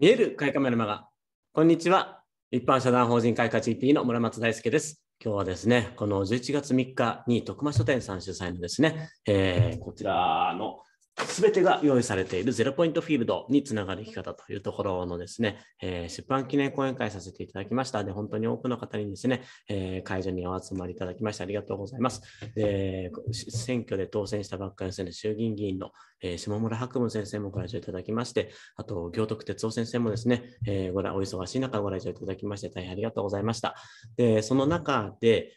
見える会カメルマガこんにちは。一般社団法人会科 GP の村松大輔です。今日はですね、この11月3日に徳間書店さん主催のですね、えー、こちらの全てが用意されているゼロポイントフィールドにつながる生き方というところのですね、えー、出版記念講演会させていただきました。で、本当に多くの方にですね、えー、会場にお集まりいただきましてありがとうございます。で、選挙で当選したばっかりですね、衆議院議員の、えー、下村博文先生もご来場いただきまして、あと、行徳哲夫先生もですね、えー、ごお忙しい中ご来場いただきまして大変ありがとうございました。で、その中で、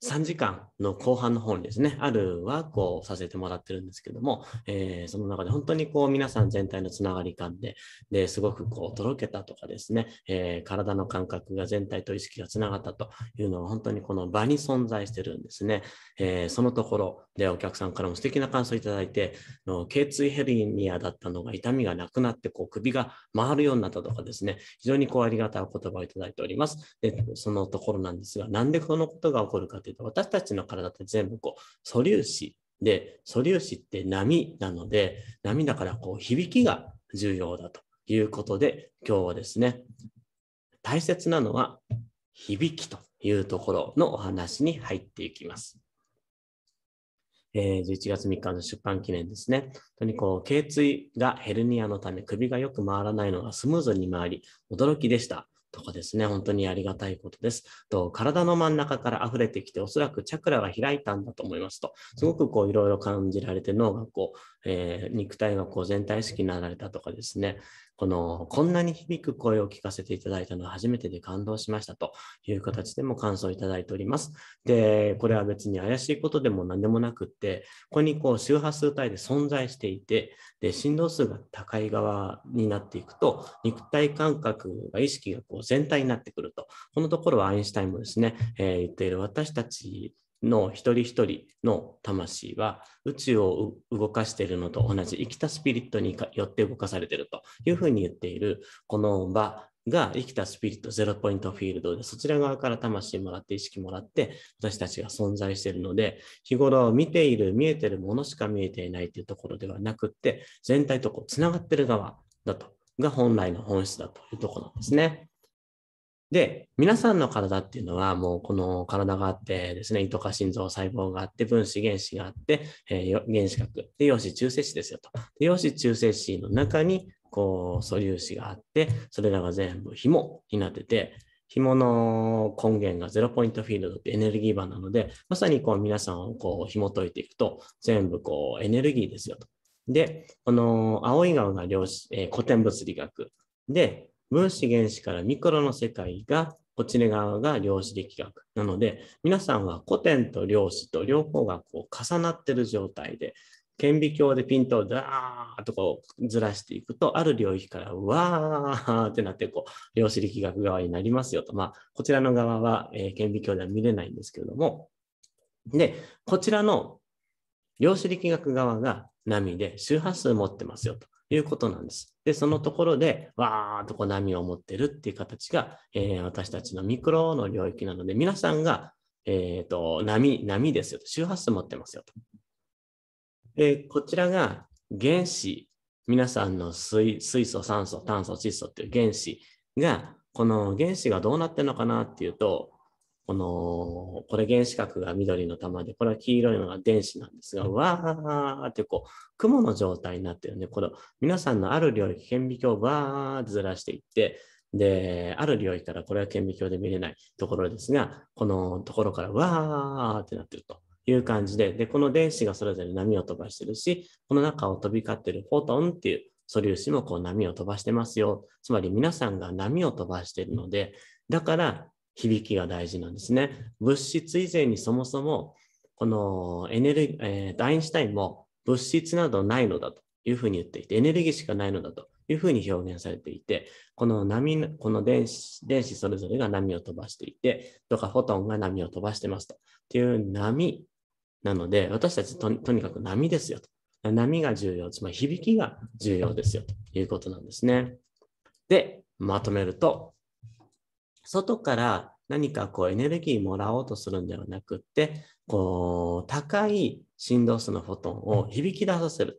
3時間の後半の方にですね、あるワークをさせてもらってるんですけども、えー、その中で本当にこう皆さん全体のつながり感で、ですごくこうとろけたとかですね、えー、体の感覚が全体と意識がつながったというのは本当にこの場に存在してるんですね。えー、そのところでお客さんからも素敵な感想いただいて、の頸椎ヘルニアだったのが痛みがなくなってこう首が回るようになったとかですね、非常にこうありがたいお言葉をいただいております。でそのところなんですが、なんでこのことが起こるかていうと、私たちの体って全部こう素粒子で、素粒子って波なので、波だからこう響きが重要だということで、今日はですね、大切なのは響きというところのお話に入っていきます。えー、11月3日の出版記念ですね。本当にこう、頸椎がヘルニアのため首がよく回らないのがスムーズに回り、驚きでした。とかですね、本当にありがたいことです。と体の真ん中から溢れてきて、おそらくチャクラが開いたんだと思いますと、すごくこういろいろ感じられて脳がこうえー、肉体がこう全体意識になられたとかですね、この、こんなに響く声を聞かせていただいたのは初めてで感動しましたという形でも感想をいただいております。で、これは別に怪しいことでも何でもなくって、ここにこう周波数帯で存在していて、で、振動数が高い側になっていくと、肉体感覚が意識がこう全体になってくると。このところはアインシュタインもですね、えー、言っている私たちの一人一人の魂は宇宙を動かしているのと同じ生きたスピリットによって動かされているというふうに言っているこの場が生きたスピリットゼロポイントフィールドでそちら側から魂もらって意識もらって私たちが存在しているので日頃見ている見えているものしか見えていないというところではなくって全体とつながっている側だとが本来の本質だというところなんですね。で、皆さんの体っていうのはもうこの体があってですね、胃とか心臓細胞があって、分子原子があって、えー、原子核、で、陽子中性子ですよと。で、陽子中性子の中に、こう、素粒子があって、それらが全部紐になってて、紐の根源がゼロポイントフィールドってエネルギー場なので、まさにこう皆さんをこう紐解いていくと、全部こうエネルギーですよと。で、この青い顔が量子、えー、古典物理学。で、分子原子からミクロの世界が、こちら側が量子力学。なので、皆さんは古典と量子と両方がこう重なってる状態で、顕微鏡でピントをザーッとこうずらしていくと、ある領域からうわーってなって、こう、量子力学側になりますよと。まあ、こちらの側は、えー、顕微鏡では見れないんですけれども。で、こちらの量子力学側が波で周波数を持ってますよと。いうことなんです。で、そのところで、わーっとこう波を持ってるっていう形が、えー、私たちのミクロの領域なので、皆さんが、えっ、ー、と、波、波ですよと、周波数持ってますよと。で、こちらが原子、皆さんの水素、酸素、炭素、窒素っていう原子が、この原子がどうなってるのかなっていうと、この、これ原子核が緑の玉で、これは黄色いのが電子なんですが、わーってこう、雲の状態になってるんで、この皆さんのある領域、顕微鏡をわーってずらしていって、で、ある領域からこれは顕微鏡で見れないところですが、このところからわーってなってるという感じで、で、この電子がそれぞれ波を飛ばしてるし、この中を飛び交ってるフォトンっていう素粒子もこう波を飛ばしてますよ。つまり皆さんが波を飛ばしてるので、だから響きが大事なんですね。物質以前にそもそも、このエネルギー、えー、アインシュタインも物質などないのだというふうに言っていて、エネルギーしかないのだというふうに表現されていて、この波、この電子、電子それぞれが波を飛ばしていて、とかフォトンが波を飛ばしてますと。っていう波なので、私たちとにかく波ですよと。波が重要、つまり響きが重要ですよということなんですね。で、まとめると、外から何かこうエネルギーもらおうとするんではなくって、こう、高い振動数のフォトンを響き出させる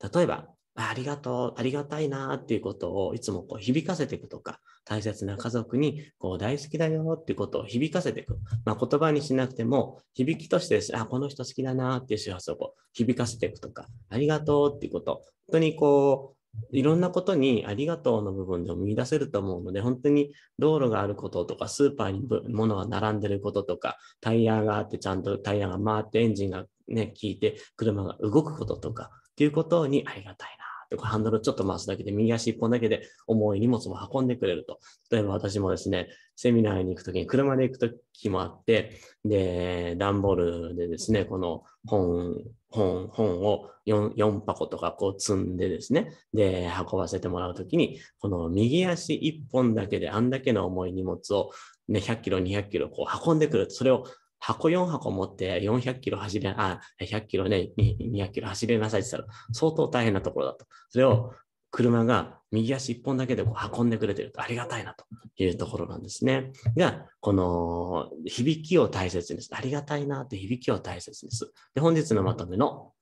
と。例えば、ありがとう、ありがたいなっていうことをいつもこう響かせていくとか、大切な家族にこう大好きだよっていうことを響かせていく。まあ、言葉にしなくても、響きとしてあ、この人好きだなっていう幸せをこう響かせていくとか、ありがとうっていうこと。本当にこう、いろんなことにありがとうの部分でも見出せると思うので、本当に道路があることとか、スーパーに物が並んでることとか、タイヤがあってちゃんとタイヤが回ってエンジンがね、効いて車が動くこととか、っていうことにありがたいな。ハンドルちょっと回すだけで、右足1本だけで重い荷物も運んでくれると。例えば私もですね、セミナーに行くときに車で行くときもあって、で、段ボールでですね、この本、本、本を 4, 4箱とかこう積んでですね、で、運ばせてもらうときに、この右足1本だけであんだけの重い荷物をね、100キロ、200キロこう運んでくる。それを箱4箱持って400キロ走れ、あ、100キロね、200キロ走れなさいって言ったら、相当大変なところだと。それを車が右足1本だけでこう運んでくれてるとありがたいなというところなんですね。が、この響きを大切にする。ありがたいなって響きを大切にする。で、本日のまとめの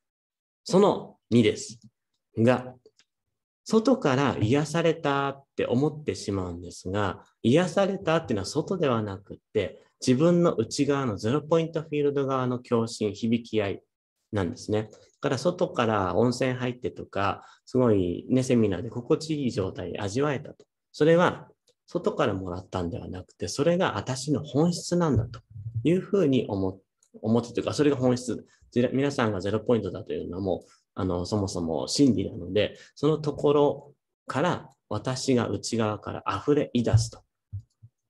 その2です。が、外から癒されたって思ってしまうんですが、癒されたっていうのは外ではなくって、自分の内側のゼロポイントフィールド側の共振、響き合いなんですね。だから外から温泉入ってとか、すごいね、セミナーで心地いい状態で味わえたと。それは外からもらったんではなくて、それが私の本質なんだというふうに思って、思ってというか、それが本質。皆さんがゼロポイントだというのもあの、そもそも真理なので、そのところから私が内側から溢れ出すと。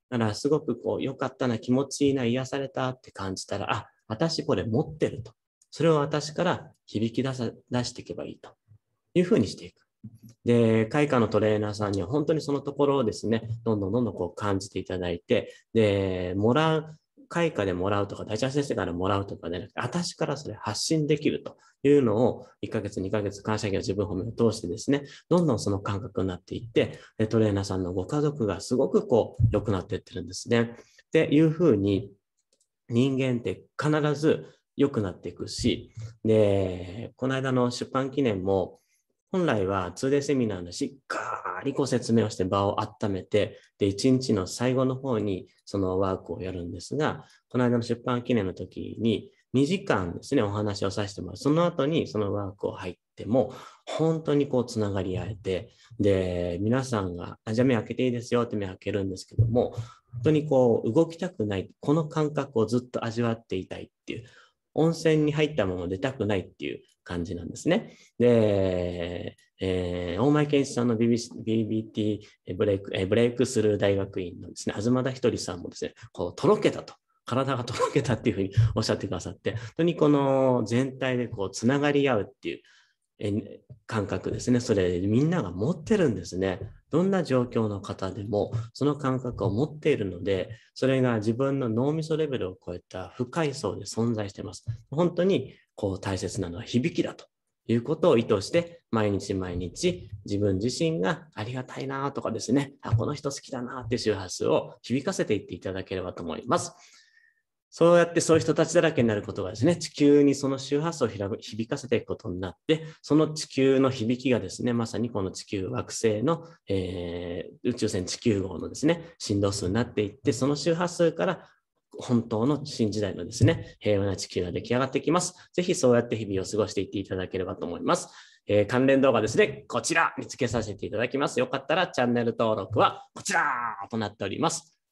だからすごくこう、良かったな、気持ちいいな、癒されたって感じたら、あ、私これ持ってると。それを私から響き出さ出していけばいいというふうにしていく。で、開花のトレーナーさんには本当にそのところをですね、どんどんどんどんこう感じていただいて、で、もらう会科でもらうとか、大ちゃ先生からもらうとかじ私からそれ発信できるというのを、1ヶ月、2ヶ月、感謝業自分褒めを通してですね、どんどんその感覚になっていって、トレーナーさんのご家族がすごくこう、良くなっていってるんですね。っていうふうに、人間って必ず良くなっていくし、で、この間の出版記念も、本来は 2day セミナーでしっかりご説明をして場を温めて、で、1日の最後の方にそのワークをやるんですが、この間の出版記念の時に2時間ですね、お話をさせてもらう。その後にそのワークを入っても、本当にこうつながり合えて、で、皆さんが、あじゃあ目開けていいですよって目開けるんですけども、本当にこう動きたくない、この感覚をずっと味わっていたいっていう、温泉に入ったまま出たくないっていう、感じなんですね。で、えー、大前健一さんの BBT ブレイク、えブレイクスルー大学院のですね、東田ひとりさんもですね、こう、とろけたと。体がとろけたっていうふうにおっしゃってくださって、本当にこの全体でこう、つながり合うっていう、感覚ですね。それみんなが持ってるんですね。どんな状況の方でもその感覚を持っているので、それが自分の脳みそレベルを超えた深い層で存在しています。本当にこう大切なのは響きだということを意図して、毎日毎日自分自身がありがたいなとかですね、あ、この人好きだなって周波数を響かせていっていただければと思います。そうやってそういう人たちだらけになることがですね、地球にその周波数を響かせていくことになって、その地球の響きがですね、まさにこの地球惑星の、えー、宇宙船地球号のですね、振動数になっていって、その周波数から本当の新時代のですね、平和な地球が出来上がってきます。ぜひそうやって日々を過ごしていっていただければと思います。えー、関連動画ですね、こちら見つけさせていただきます。よかったらチャンネル登録はこちらとなっております。